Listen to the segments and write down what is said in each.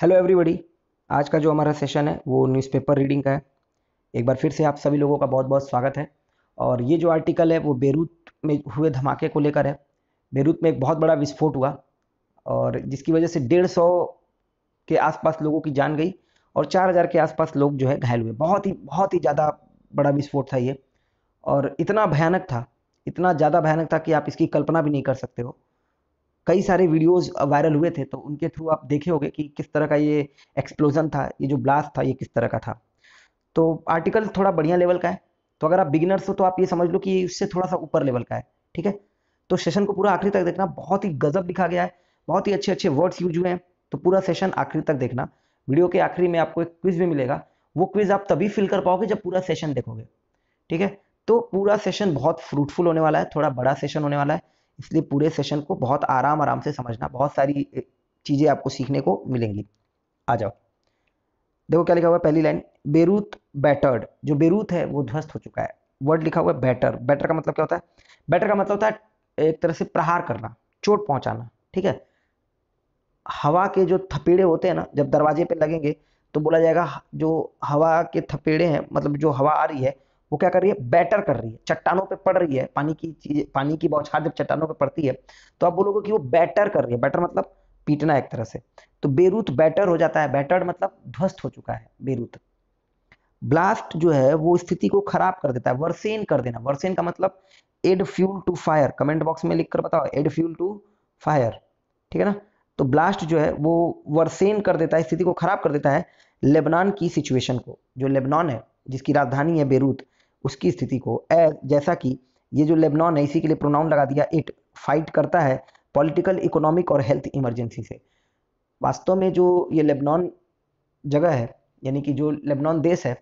hello everybody आज का जो हमारा सेशन है वो न्यूज़पेपर रीडिंग का है एक बार फिर से आप सभी लोगों का बहुत बहुत स्वागत है और ये जो आर्टिकल है वो बेरूत में हुए धमाके को लेकर है बेरूत में एक बहुत बड़ा विस्फोट हुआ और जिसकी वजह से डेढ़ सौ के आसपास लोगों की जान गई और चार हज़ार के आसपास लोग जो है घायल हुए बहुत ही बहुत ही ज़्यादा बड़ा विस्फोट था ये और इतना भयानक था इतना ज़्यादा भयानक था कि आप इसकी कल्पना भी नहीं कर सकते हो कई सारे वीडियोस वायरल हुए थे तो उनके थ्रू आप देखे होंगे कि किस तरह का ये एक्सप्लोजन था ये जो ब्लास्ट था ये किस तरह का था तो आर्टिकल थोड़ा बढ़िया लेवल का है तो अगर आप बिगिनर्स हो तो आप ये समझ लो कि इससे थोड़ा सा ऊपर लेवल का है ठीक है तो सेशन को पूरा आखिरी तक देखना बहुत ही गजब लिखा गया है बहुत ही अच्छे अच्छे वर्ड्स यूज हुए हैं तो पूरा सेशन आखिरी तक देखना वीडियो के आखिरी में आपको एक क्विज भी मिलेगा वो क्विज आप तभी फिल कर पाओगे जब पूरा सेशन देखोगे ठीक है तो पूरा सेशन बहुत फ्रूटफुल होने वाला है थोड़ा बड़ा सेशन होने वाला है इसलिए पूरे सेशन को बहुत आराम आराम से समझना बहुत सारी चीज़ें आपको सीखने को मिलेंगी आ जाओ देखो क्या लिखा हुआ है पहली लाइन बेरूत बैटर्ड जो बेरूत है वो ध्वस्त हो चुका है वर्ड लिखा हुआ है बैटर बैटर का मतलब क्या होता है बैटर का मतलब होता है एक तरह से प्रहार करना चोट पहुंचाना ठीक है हवा के जो थपेड़े होते हैं ना जब दरवाजे पे लगेंगे तो बोला जाएगा जो हवा के थपेड़े हैं मतलब जो हवा आ रही है वो क्या कर रही है बैटर कर रही है चट्टानों पे पड़ रही है पानी की चीज पानी की बौछार जब चट्टानों पे पड़ती है तो आप बोलोगे कि वो बैटर कर रही है बैटर मतलब पीटना एक तरह से तो बेरूत बैटर हो जाता है बैटर मतलब ध्वस्त हो चुका है बेरूत ब्लास्ट जो है वो स्थिति को खराब कर देता है वर्सेन कर देना वर्सेन का मतलब add fuel to fire comment box में लिखकर बताओ एड फ्यूल टू फायर ठीक है ना तो ब्लास्ट जो है वो वर्सेन कर देता है स्थिति को खराब कर देता है लेबनान की सिचुएशन को जो लेबनान है जिसकी राजधानी है बेरूत उसकी स्थिति को एज जैसा कि ये जो लेबनॉन है इसी के लिए प्रोनाउन लगा दिया इट फाइट करता है पॉलिटिकल इकोनॉमिक और हेल्थ इमरजेंसी से वास्तव में जो ये लेबनॉन जगह है यानी कि जो लेबनॉन देश है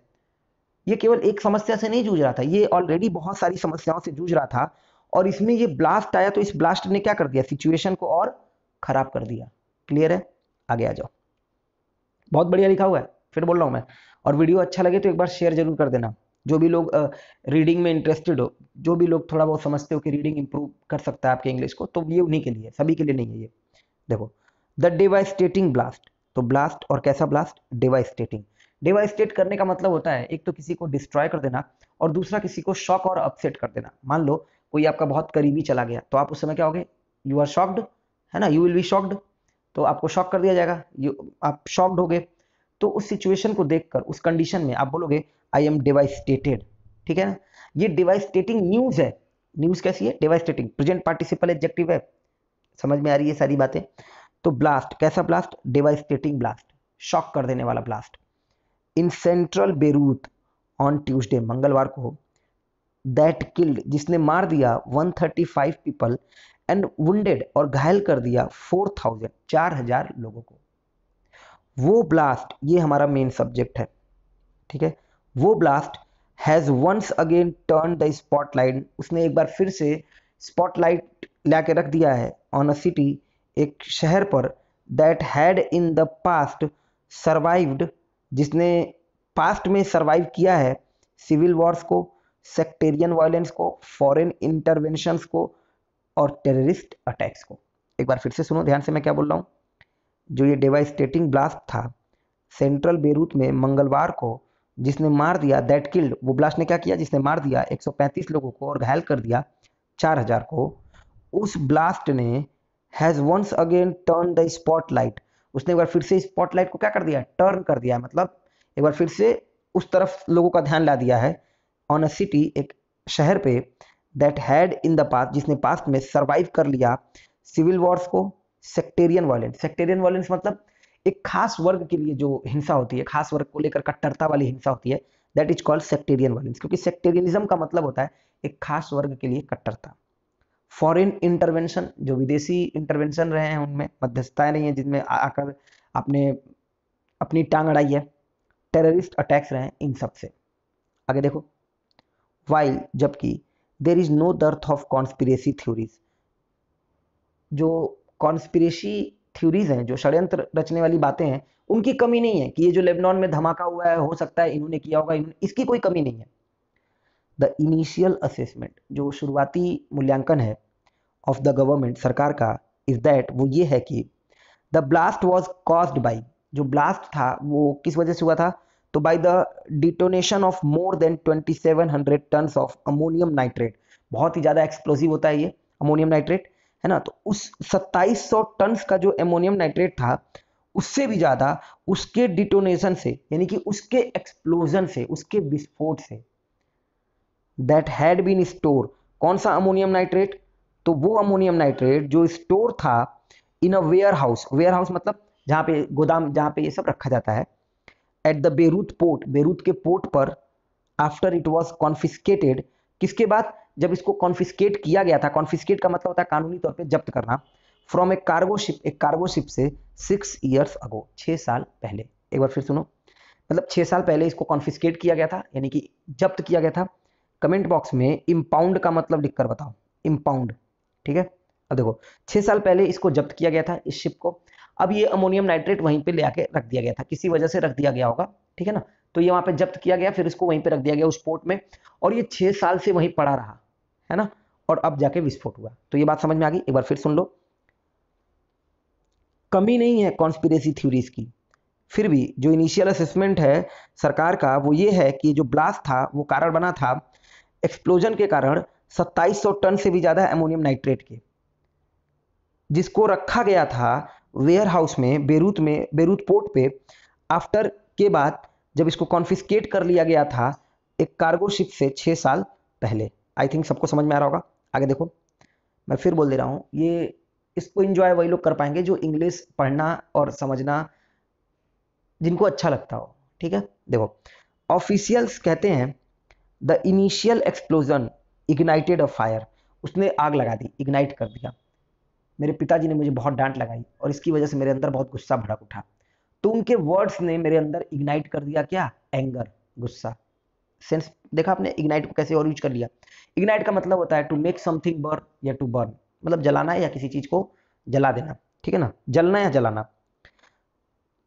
ये केवल एक समस्या से नहीं जूझ रहा था ये ऑलरेडी बहुत सारी समस्याओं से जूझ रहा था और इसमें ये ब्लास्ट आया तो इस ब्लास्ट ने क्या कर दिया सिचुएशन को और खराब कर दिया क्लियर है आगे आ जाओ बहुत बढ़िया लिखा हुआ है फिर बोल रहा हूँ मैं और वीडियो अच्छा लगे तो एक बार शेयर जरूर कर देना जो भी लोग रीडिंग में इंटरेस्टेड हो जो भी लोग थोड़ा बहुत समझते हो कि रीडिंग इंप्रूव कर सकता है आपके इंग्लिश को तो ये उन्हीं के लिए सभी के लिए नहीं है ये देखो द डिवाइस्टेटिंग ब्लास्ट तो ब्लास्ट और कैसा ब्लास्ट डिवाइस्टेटिंग डिवाइस्टेट करने का मतलब होता है एक तो किसी को डिस्ट्रॉय कर देना और दूसरा किसी को शॉक और अपसेट कर देना मान लो कोई आपका बहुत करीबी चला गया तो आप उस समय क्या होगे यू आर शॉक्ड है ना यू विल बी शॉक्ड तो आपको शॉक कर दिया जाएगा यू आप शॉक्ड हो गए तो उस सिचुएशन को देखकर उस कंडीशन में आप बोलोगे आई एम डिवाइस्टेटेड ठीक है ना ये डिवाइस्टेटिंग न्यूज है न्यूज कैसी है डिवाइस्टेटिंग प्रेजेंट पार्टिसिपल एब्जेक्टिव है समझ में आ रही है सारी बातें तो ब्लास्ट कैसा ब्लास्ट डिवाइस्टेटिंग ब्लास्ट शॉक कर देने वाला blast in central Beirut on Tuesday मंगलवार को दैट किल्ड जिसने मार दिया 135 पीपल एंड वुंडेड और घायल कर दिया 4000 4000 लोगों को वो ब्लास्ट ये हमारा मेन सब्जेक्ट है ठीक है वो blast has once again turn the spotlight उसने एक बार फिर से स्पॉटलाइट ला के रख दिया है ऑन अ सिटी एक शहर पर that had in the past survived जिसने पास्ट में सर्वाइव किया है सिविल वॉर्स को सेक्टेरियन वायलेंस को फॉरेन इंटरवेंशंस को और टेररिस्ट अटैक्स को एक बार फिर से सुनो ध्यान से मैं क्या बोल रहा हूँ जो ये डेवास्टेटिंग ब्लास्ट था सेंट्रल बेरूत में मंगलवार को जिसने मार दिया दैट किल्ड वो ब्लास्ट ने क्या किया जिसने मार दिया 135 लोगों को और घायल कर दिया 4000 को उस ब्लास्ट ने has once again turn the spotlight उसने एक बार फिर से स्पॉटलाइट को क्या कर दिया टर्न कर दिया मतलब एक बार फिर से उस तरफ लोगों का ध्यान ला दिया है ऑन अ सिटी एक शहर पे that had in the past जिसने पास्ट में सर्वाइव कर लिया सिविल वॉर्स को सेक्टेरियन वायलेंस सेक्टेरियन वायलेंस मतलब एक खास वर्ग के लिए जो हिंसा होती है खास वर्ग को लेकर कट्टरता वाली हिंसा होती है that is called sectarian violence क्योंकि सेक्टेरियनिज्म का मतलब होता है एक खास वर्ग के लिए कट्टरता फॉरेन इंटरवेंशन जो विदेशी इंटरवेंशन रहे हैं उनमें मध्यस्थताएं नहीं है जिनमें आकर आपने अपनी टांग अड़ाई है टेररिस्ट अटैक्स रहे हैं इन सब से आगे देखो वाइल जबकि there is no dearth of conspiracy theories जो कॉन्स्पिरेसी थ्योरीज हैं जो षड्यंत्र रचने वाली बातें हैं उनकी कमी नहीं है कि ये जो लेबनान में धमाका हुआ है हो सकता है इन्होंने किया होगा इन्होंने इसकी कोई कमी नहीं है द इनिशियल असेसमेंट जो शुरुआती मूल्यांकन है ऑफ द गवर्नमेंट सरकार का इज दैट वो ये है कि the blast was caused by जो ब्लास्ट था वो किस वजह से हुआ था तो by the detonation of more than twenty seven hundred ton of ammonium nitrate बहुत ही ज़्यादा एक्सप्लोजिव होता है ये अमोनियम नाइट्रेट है ना तो उस 2700 टन का जो एमोनियम नाइट्रेट था उससे भी ज़्यादा उसके डिटोनेशन से यानी कि उसके एक्सप्लोजन से उसके विस्फोट say that had been store कौन सा अमोनियम नाइट्रेट तो वो अमोनियम नाइट्रेट जो स्टोर था in a warehouse warehouse मतलब जहां पे गोदाम जहां पे ये सब रखा जाता है at the Beirut port Beirut के पोर्ट पर आफ्टर इट वॉज कॉन्फिस्केटेड किसके बाद जब इसको कॉन्फिस्केट किया गया था कॉन्फिस्केट का मतलब होता है कानूनी तौर पे जब्त करना फ्रॉम ए कार्गोशिप एक कार्गोशिप से सिक्स ईयर्स अगो छः साल पहले एक बार फिर सुनो मतलब छः साल पहले इसको कॉन्फिस्केट किया गया था यानी कि जब्त किया गया था कमेंट बॉक्स में इम्पाउंड का मतलब लिखकर बताओ इम्पाउंड ठीक है अब देखो छः साल पहले इसको जब्त किया गया था इस शिप को अब ये अमोनियम नाइट्रेट वहीं पे ले आके रख दिया गया था किसी वजह से रख दिया गया होगा ठीक है ना तो ये वहाँ पे जब्त किया गया फिर इसको वहीं पे रख दिया गया उस पोर्ट में और ये छः साल से वहीं पड़ा रहा है ना और अब जाके विस्फोट हुआ तो ये बात समझ में आ गई एक बार फिर सुन लो कमी नहीं है कॉन्स्पिरेसी थ्योरीज की फिर भी जो इनिशियल असेसमेंट है सरकार का वो ये है कि जो ब्लास्ट था वो कारण बना था एक्सप्लोजन के कारण 2700 टन से भी ज़्यादा एमोनियम नाइट्रेट के जिसको रखा गया था वेयर हाउस में बेरूत में बेरूत पोर्ट पे आफ्टर के बाद जब इसको कॉन्फिस्केट कर लिया गया था एक कार्गो शिप से छः साल पहले आई थिंक सबको समझ में आ रहा होगा आगे देखो मैं फिर बोल दे रहा हूँ ये इसको इन्जॉय वही लोग कर पाएंगे जो इंग्लिश पढ़ना और समझना जिनको अच्छा लगता हो ठीक है देखो ऑफिशियल्स कहते हैं the initial explosion ignited a fire उसने आग लगा दी इग्नाइट कर दिया मेरे पिताजी ने मुझे बहुत डांट लगाई और इसकी वजह से मेरे अंदर बहुत गुस्सा भड़क उठा तो उनके वर्ड्स ने मेरे अंदर इग्नाइट कर दिया क्या एंगर गुस्सा सेंस देखा आपने इग्नाइट को कैसे और यूज कर लिया इग्नाइट का मतलब होता है टू मेक समथिंग बर्न या टू बर्न मतलब जलाना है या किसी चीज को जला देना ठीक है ना जलना या जलाना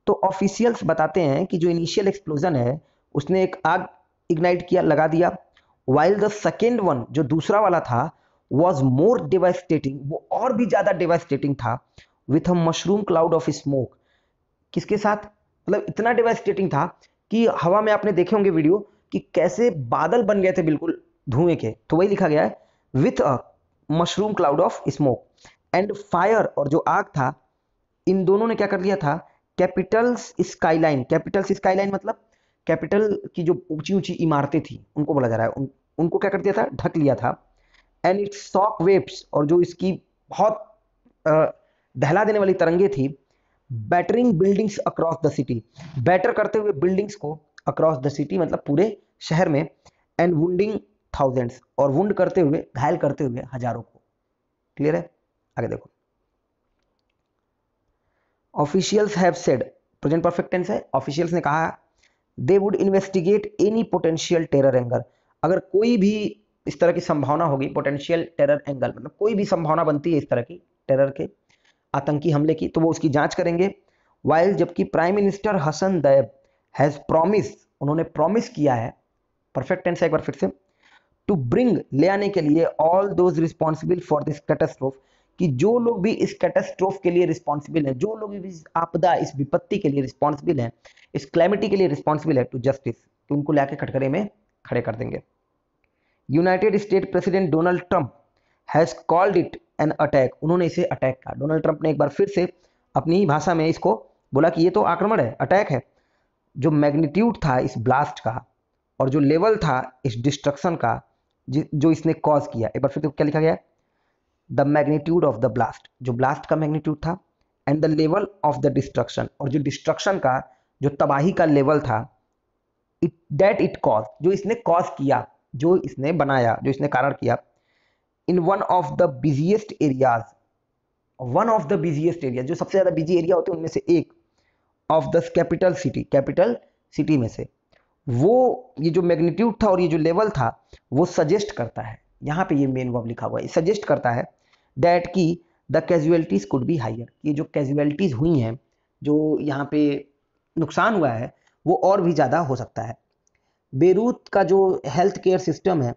तो ऑफिशियल्स बताते हैं कि जो इनिशियल एक्सप्लोजन है उसने एक आग इग्नाइट किया लगा दिया वाइल द सेकेंड वन जो दूसरा वाला था वॉज मोर डिवास्टेटिंग वो और भी ज़्यादा डिवास्टेटिंग था with a mushroom cloud of smoke किसके साथ मतलब इतना डिवास्टेटिंग था कि हवा में आपने देखे होंगे वीडियो कि कैसे बादल बन गए थे बिल्कुल धुएं के तो वही लिखा गया है with a mushroom cloud of smoke and fire और जो आग था इन दोनों ने क्या कर लिया था कैपिटल स्काईलाइन कैपिटल स्काईलाइन मतलब कैपिटल की जो ऊंची ऊंची इमारतें थी उनको बोला जा रहा है उन, उनको क्या कर दिया था ढक लिया था एंड इट्स शॉक वेव्स और जो इसकी बहुत दहला देने वाली तरंगे थी battering buildings across the city batter करते हुए बिल्डिंग्स को अक्रॉस द सिटी मतलब पूरे शहर में एंड वुंडिंग थाउजेंड्स और वुंड करते हुए घायल करते हुए हजारों को क्लियर है आगे देखो officials have said present perfect tense है ऑफिशियल्स ने कहा they would investigate any potential terror angle अगर कोई भी इस तरह की संभावना होगी पोटेंशियल टेरर एंगल मतलब कोई भी संभावना बनती है इस तरह की टेरर के आतंकी हमले की तो वो उसकी जांच करेंगे वाइल जबकि प्राइम मिनिस्टर हसन दैब हैज़ प्रॉमिस उन्होंने प्रॉमिस किया है परफेक्ट टेंस है एक बार फिर से टू ब्रिंग ले आने के लिए all those responsible for this catastrophe कि जो लोग भी इस कैटेस्ट्रोफ के लिए रिस्पॉन्सिबल है जो लोग भी इस आपदा इस विपत्ति के लिए रिस्पॉन्सिबल है इस क्लैमिटी के लिए रिस्पॉन्सिबल है टू जस्टिस कि उनको लाके खटखरे में खड़े कर देंगे United State President Donald Trump has called it an attack उन्होंने इसे अटैक कहा डोनाल्ड ट्रंप ने एक बार फिर से अपनी भाषा में इसको बोला कि ये तो आक्रमण है अटैक है जो मैग्नीट्यूड था इस ब्लास्ट का और जो लेवल था इस डिस्ट्रक्शन का जो इसने कॉज किया एक बार फिर देखो क्या लिखा गया है the magnitude of the blast जो ब्लास्ट का मैग्नीट्यूड था and the level of the destruction और जो डिस्ट्रक्शन का जो तबाही का लेवल था इट डेट इट कॉज जो इसने कॉज किया जो इसने बनाया जो इसने कारण किया in one of the busiest areas one of the busiest area जो सबसे ज़्यादा बिजी एरिया होते हैं उनमें से एक of the capital city capital city में से वो ये जो मैग्नीट्यूड था और ये जो लेवल था वो सजेस्ट करता है यहाँ पे ये मेन वर्ब लिखा हुआ है सजेस्ट करता है दैट कि the casualties could be higher ये जो कैजुअलिटीज़ हुई हैं जो यहाँ पे नुकसान हुआ है वो और भी ज़्यादा हो सकता है बेरूत का जो हेल्थ केयर सिस्टम है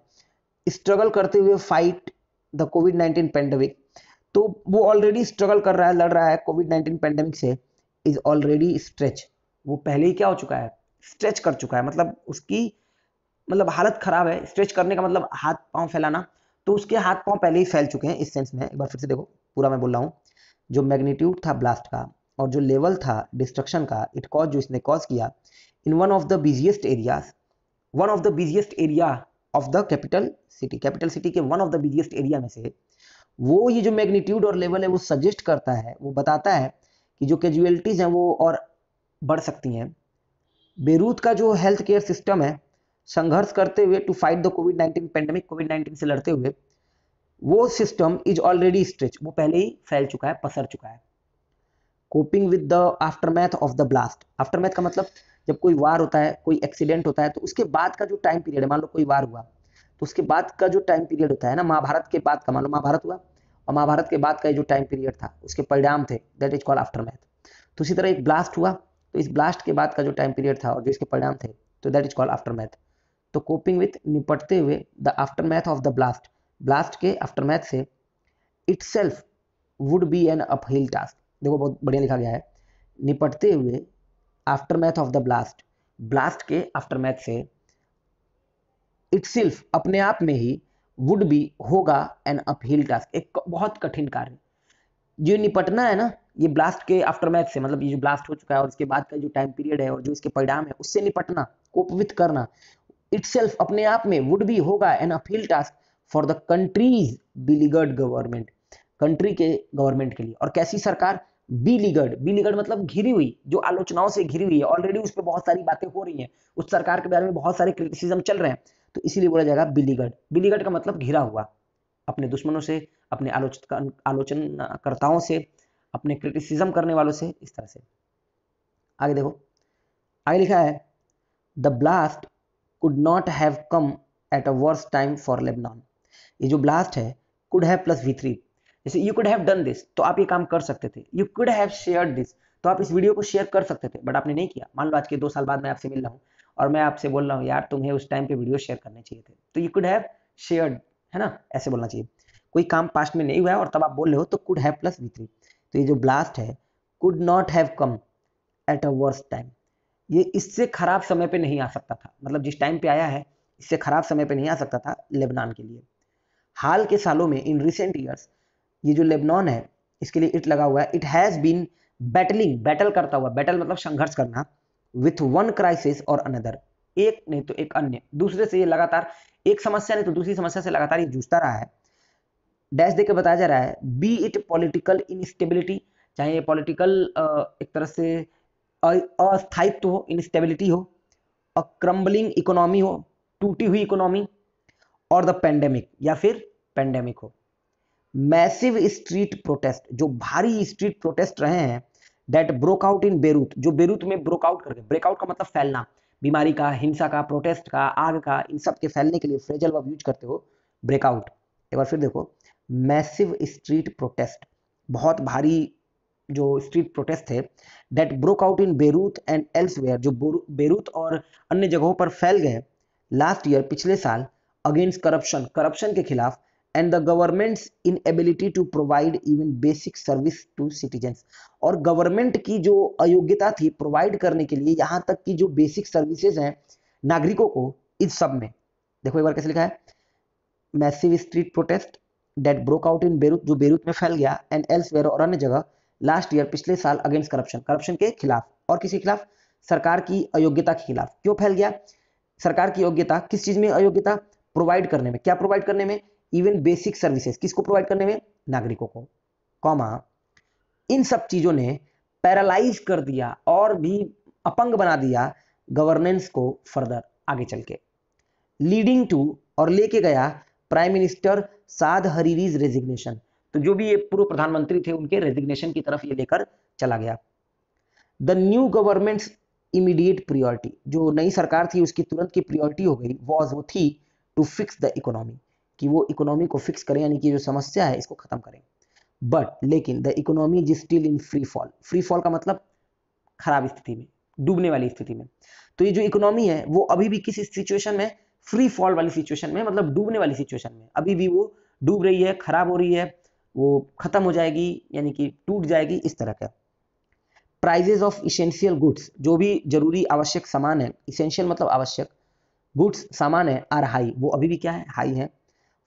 स्ट्रगल करते हुए fight the COVID nineteen pandemic तो वो ऑलरेडी स्ट्रगल कर रहा है लड़ रहा है कोविड नाइन्टीन पेंडेमिक से इज़ ऑलरेडी स्ट्रेच वो पहले ही क्या हो चुका है स्ट्रेच कर चुका है मतलब उसकी मतलब हालत खराब है स्ट्रेच करने का मतलब हाथ पाँव फैलाना तो उसके हाथ पाँव पहले ही फैल चुके हैं इस सेंस में एक बार फिर से देखो पूरा मैं बोल रहा हूँ जो मैग्नीट्यूड था ब्लास्ट का और जो लेवल था डिस्ट्रक्शन का इट कॉज जो इसने कॉज किया in one of the busiest areas one of the busiest area of the capital city capital city के one of the busiest area में से वो ये जो मैग्नीट्यूड और लेवल है वो सजेस्ट करता है वो बताता है कि जो कैजुअलिटीज़ हैं वो और बढ़ सकती हैं बेरूत का जो हेल्थ केयर सिस्टम है संघर्ष करते हुए to fight the COVID nineteen pandemic COVID nineteen से लड़ते हुए वो सिस्टम इज ऑलरेडी स्ट्रेच वो पहले ही फैल चुका है पसर चुका है coping with the aftermath of the blast aftermath का मतलब जब कोई वार होता है कोई एक्सीडेंट होता है तो उसके बाद का जो टाइम पीरियड है मान लो कोई वार हुआ तो उसके बाद का जो टाइम पीरियड होता है ना महाभारत के बाद का मान लो महाभारत हुआ और महाभारत के बाद का जो टाइम पीरियड था उसके परिणाम थे that is called aftermath तो उसी तरह एक ब्लास्ट हुआ तो इस ब्लास्ट के बाद का जो टाइम पीरियड था और जो इसके परिणाम थे तो that is called aftermath तो कोपिंग विथ निपटते हुए the aftermath of the blast blast के आफ्टर मैथ से itself would be an uphill task देखो बहुत बढ़िया लिखा गया है निपटते हुए aftermath of the blast blast के आफ्टर मैथ से इट सेल्फ अपने आप में ही वुड बी होगा एन अपहिल टास्क एक बहुत कठिन कार्य जो निपटना है ना ये ब्लास्ट के आफ्टर मैच से मतलब ये जो ब्लास्ट हो चुका है और इसके बाद का जो टाइम पीरियड है और जो इसके परिणाम है उससे निपटना कोपवित करना इट अपने आप में वुड भी होगा an uphill task for the countries beleaguered government country के गवर्नमेंट के लिए और कैसी सरकार बीलीगढ़ बीलीगढ़ मतलब घिरी हुई जो आलोचनाओं से घिरी हुई है ऑलरेडी उस पर बहुत सारी बातें हो रही हैं उस सरकार के बारे में बहुत सारे क्रिटिसिज्म चल रहे हैं तो इसीलिए बोला जाएगा बिलीगढ़ बिलीगढ़ का मतलब घिरा हुआ अपने दुश्मनों से अपने आलोचित आलोचनाकर्ताओं से अपने क्रिटिसिज्म करने वालों से इस तरह से आगे देखो आगे लिखा है the blast could not have come at a worse time for Lebanon ये जो ब्लास्ट है could have plus V three जैसे you could have done this तो आप ये काम कर सकते थे you could have share this तो आप इस वीडियो को शेयर कर सकते थे बट आपने नहीं किया मान लो आज के दो साल बाद मैं आपसे मिल रहा हूँ और मैं आपसे बोल रहा हूँ यार तुम्हें उस टाइम पे वीडियो शेयर करने चाहिए थे तो यू कुड हैव शेयर है ना ऐसे बोलना चाहिए कोई काम पास्ट में नहीं हुआ है और तब आप बोल रहे हो तो could have plus V three तो ये जो ब्लास्ट है could not have come at a worse time ये इससे खराब समय पे नहीं आ सकता था मतलब जिस टाइम पे आया है इससे खराब समय पे नहीं आ सकता था लेबनान के लिए हाल के सालों में इन रिसेंट ईयर्स ये जो लेबनान है इसके लिए इट लगा हुआ है it has been battling battle करता हुआ बैटल मतलब संघर्ष करना विथ वन क्राइसिस और अनदर एक नहीं तो एक अन्य दूसरे से ये लगातार एक समस्या नहीं तो दूसरी समस्या से लगातार ये जूझता रहा है डैश देकर बताया जा रहा है बी इट पॉलिटिकल इनस्टेबिलिटी चाहे ये पॉलिटिकल एक तरह से अस्थायित्व हो इनस्टेबिलिटी हो अ क्रम्बलिंग इकोनॉमी हो टूटी हुई इकोनॉमी और द पेंडेमिक या फिर पेंडेमिक हो मैसिव स्ट्रीट प्रोटेस्ट जो भारी स्ट्रीट प्रोटेस्ट रहे हैं that broke out in Beirut जो बेरूत में ब्रोक आउट करके ब्रेकआउट का मतलब फैलना बीमारी का हिंसा का प्रोटेस्ट का आग का इन सब के फैलने के लिए फ्रेजल वर्ब यूज करते हो ब्रेकआउट एक बार फिर देखो मैसिव स्ट्रीट प्रोटेस्ट बहुत भारी जो स्ट्रीट प्रोटेस्ट थे that broke out in Beirut and elsewhere जो बेरूत और अन्य जगहों पर फैल गए लास्ट ईयर पिछले साल अगेंस्ट करप्शन करप्शन के खिलाफ and the government's inability to provide even basic service to citizen और गवर्नमेंट की जो अयोग्यता थी प्रोवाइड करने के लिए यहाँ तक की जो बेसिक सर्विसेज हैं नागरिकों को इस सब में देखो एक बार कैसे लिखा है massive street protest that broke out in Beirut जो बेरूत में फैल गया एंड एल्स वेर और अन्य जगह लास्ट ईयर पिछले साल अगेंस्ट करप्शन करप्शन के खिलाफ और किसके खिलाफ सरकार की अयोग्यता के खिलाफ क्यों फैल गया सरकार की योग्यता किस चीज में अयोग्यता प्रोवाइड करने में क्या प्रोवाइड करने में इवन बेसिक सर्विसेज किसको प्रोवाइड करने में नागरिकों को कॉमा इन सब चीजों ने पैरालाइज कर दिया और भी अपंग बना दिया गवर्नेंस को फर्दर आगे चल के लीडिंग टू और लेके गया prime minister Saad Hariri's resignation तो जो भी ये पूर्व प्रधानमंत्री थे उनके रेजिग्नेशन की तरफ ये लेकर चला गया the new government immediate priority जो नई सरकार थी उसकी तुरंत की प्रियोरिटी हो गई वॉज वो थी टू फिक्स द इकोनॉमी कि वो इकोनॉमी को फिक्स करें यानी कि जो समस्या है इसको खत्म करें बट लेकिन the economy is still in free fall free fall का मतलब खराब स्थिति में डूबने वाली स्थिति में तो ये जो इकोनॉमी है वो अभी भी किस सिचुएशन में फ्री फॉल वाली सिचुएशन में मतलब डूबने वाली सिचुएशन में अभी भी वो डूब रही है खराब हो रही है वो ख़त्म हो जाएगी यानी कि टूट जाएगी इस तरह का प्राइजेज ऑफ इसेंशियल गुड्स जो भी जरूरी आवश्यक सामान है इसेंशियल मतलब आवश्यक गुड्स सामान है आर हाई वो अभी भी क्या है हाई है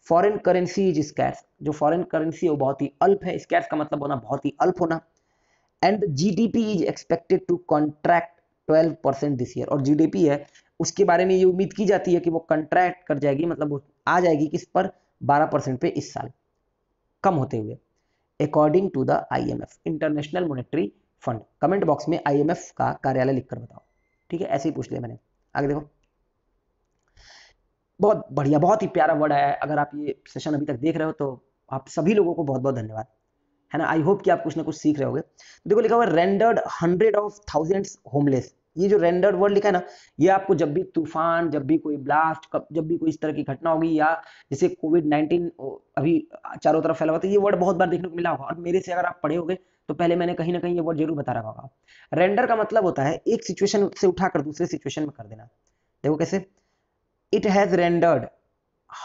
फॉरेन करेंसी इज स्कैर्स जो फॉरेन करेंसी है वो बहुत ही अल्प है स्कैर्स का मतलब होना बहुत ही अल्प होना and G D P is expected to contract twelve percent this year और जी डी पी है उसके बारे में ये उम्मीद की जाती है कि वो कंट्रैक्ट कर जाएगी मतलब वो आ जाएगी किस पर 12 परसेंट पे इस साल कम होते हुए according to the I M F International Monetary Fund comment box में आई एम एफ का कार्यालय लिखकर बताओ ठीक है ऐसे ही पूछ लिया मैंने आगे देखो बहुत बढ़िया बहुत ही प्यारा वर्ड आया है अगर आप ये सेशन अभी तक देख रहे हो तो आप सभी लोगों को बहुत बहुत धन्यवाद है ना आई होप कि आप कुछ ना कुछ सीख रहे होगे तो देखो लिखा हुआ rendered hundred of thousands homeless ये जो रेंडर्ड वर्ड लिखा है ना ये आपको जब भी तूफान जब भी कोई ब्लास्ट कब जब भी कोई इस तरह की घटना होगी या जैसे कोविड नाइन्टीन अभी चारों तरफ फैला हुआ था तो ये वर्ड बहुत बार देखने को मिला होगा और मेरे से अगर आप पढ़े होगे तो पहले मैंने कहीं ना कहीं ये वर्ड जरूर बता रहा होगा रेंडर का मतलब होता है एक सिचुएशन से उठाकर दूसरे सिचुएशन में कर देना देखो कैसे it has rendered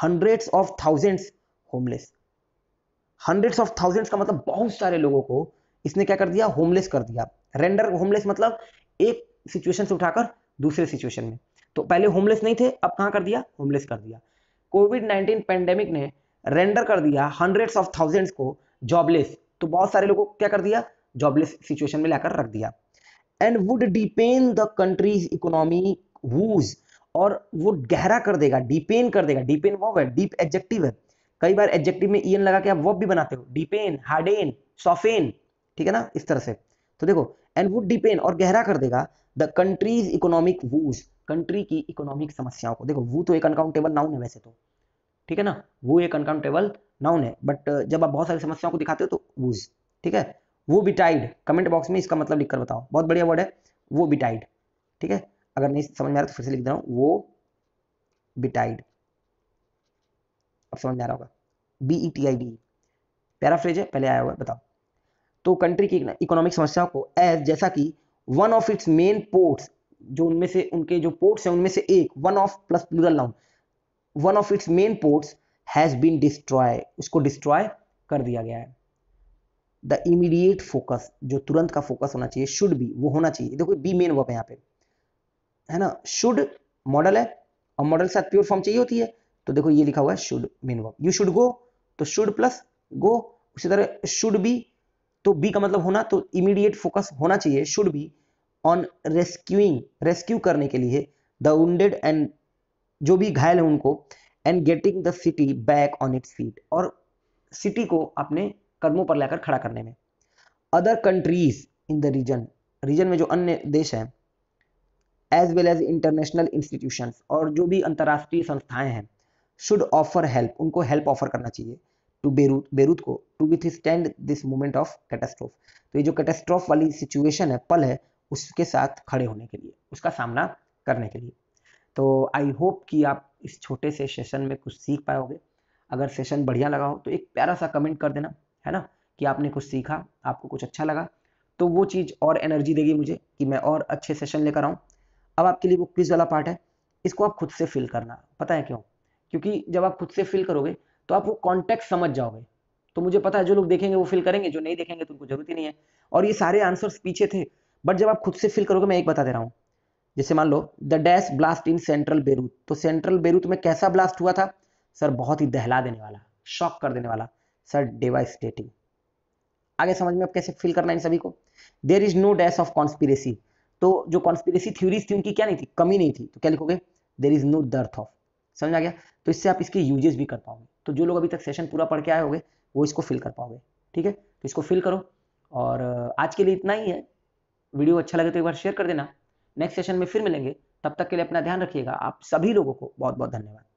hundreds of thousands homeless hundreds of thousands का मतलब बहुत सारे लोगों को इसने क्या कर दिया होमलेस कर दिया रेंडर होमलेस मतलब एक सिचुएशन से उठाकर दूसरे सिचुएशन में तो पहले होमलेस नहीं थे अब कहाँ कर दिया होमलेस कर दिया कोविड नाइन्टीन पेंडेमिक ने रेंडर कर दिया हंड्रेड्स ऑफ थाउजेंड्स को जॉबलेस तो बहुत सारे लोगों को क्या कर दिया जॉबलेस सिचुएशन में लाकर रख दिया and would deepen the country's economy woes और वो गहरा कर देगा डिपेन कर देगा डिपेन वर्ब है डीप एडजेक्टिव है कई बार एडजेक्टिव में ई लगा के आप वर्ब भी बनाते हो डिपेन हार्डेन सॉफेन ठीक है ना इस तरह से तो देखो एंड वुड डिपेन और गहरा कर देगा the country's economic woes country की इकोनॉमिक समस्याओं को देखो वो तो एक अनकाउंटेबल नाउन है वैसे तो ठीक है ना वो एक अनकाउंटेबल नाउन है बट uh, जब आप बहुत सारी समस्याओं को दिखाते हो तो वूज ठीक है वो टाइड कमेंट बॉक्स में इसका मतलब लिखकर बताओ बहुत बढ़िया वर्ड है वो टाइड ठीक है अगर नहीं समझ में आ रहा तो फिर से लिख दे रहा हूँ वो बी टाइड अब समझ में आ रहा होगा B E T I D paraphrase है पहले आया हुआ बताओ तो कंट्री की इकोनॉमिक समस्या को एज जैसा कि one of its main ports जो उनमें से उनके जो पोर्ट्स हैं उनमें से एक one of plus plural noun one of its main ports has been destroy उसको डिस्ट्रॉय कर दिया गया है द इमीडिएट फोकस जो तुरंत का फोकस होना चाहिए शुड बी वो होना चाहिए देखो बी मेन वर्ब है यहाँ पे है ना शुड मॉडल है और मॉडल के साथ प्योर फॉर्म चाहिए होती है तो देखो ये लिखा हुआ है should main verb you should go तो शुड प्लस गो उसी तरह शुड बी तो बी का मतलब होना तो इमीडिएट फोकस होना चाहिए should be on rescuing rescue करने के लिए द वेड एंड जो भी घायल है उनको and getting the city back on its feet और सिटी को अपने कदमों पर लाकर खड़ा करने में other countries in the region region में जो अन्य देश हैं as well as international institutions और जो भी अंतर्राष्ट्रीय संस्थाएं हैं शुड ऑफर हेल्प उनको हेल्प ऑफर करना चाहिए टू बेरूत बेरूत को to stand this moment of catastrophe तो ये जो कैटेस्ट्रोफ वाली सिचुएशन है पल है उसके साथ खड़े होने के लिए उसका सामना करने के लिए तो आई होप कि आप इस छोटे से सेशन में कुछ सीख पाओगे अगर सेशन बढ़िया लगा हो तो एक प्यारा सा कमेंट कर देना है ना कि आपने कुछ सीखा आपको कुछ अच्छा लगा तो वो चीज़ और एनर्जी देगी मुझे कि मैं और अच्छे सेशन लेकर आऊँ अब आपके लिए वो क्विज वाला पार्ट है इसको आप खुद से फिल करना पता है क्यों क्योंकि जब आप खुद से फिल करोगे तो आप वो कॉन्टेक्ट समझ जाओगे तो मुझे पता है जो लोग देखेंगे वो फिल करेंगे जो नहीं देखेंगे तो उनको जरूरत ही नहीं है और ये सारे आंसर पीछे थे बट जब आप खुद से फिल करोगे मैं एक बता दे रहा हूँ जैसे मान लो the dash blast in central Beirut तो सेंट्रल बेरूत में कैसा ब्लास्ट हुआ था सर बहुत ही दहला देने वाला शॉक कर देने वाला सर डेवास्टेटिंग आगे समझ में आप कैसे फील करना इन सभी को there is no dash of conspiracy तो जो कॉन्स्पिरेसी थ्योरीज थी उनकी क्या नहीं थी कमी नहीं थी तो क्या लिखोगे there is no dearth of समझ आ गया तो इससे आप इसके यूजेस भी कर पाओगे तो जो लोग अभी तक सेशन पूरा पढ़ के आए होंगे वो इसको फिल कर पाओगे ठीक है तो इसको फिल करो और आज के लिए इतना ही है वीडियो अच्छा लगे तो एक बार शेयर कर देना नेक्स्ट सेशन में फिर मिलेंगे तब तक के लिए अपना ध्यान रखिएगा आप सभी लोगों को बहुत बहुत धन्यवाद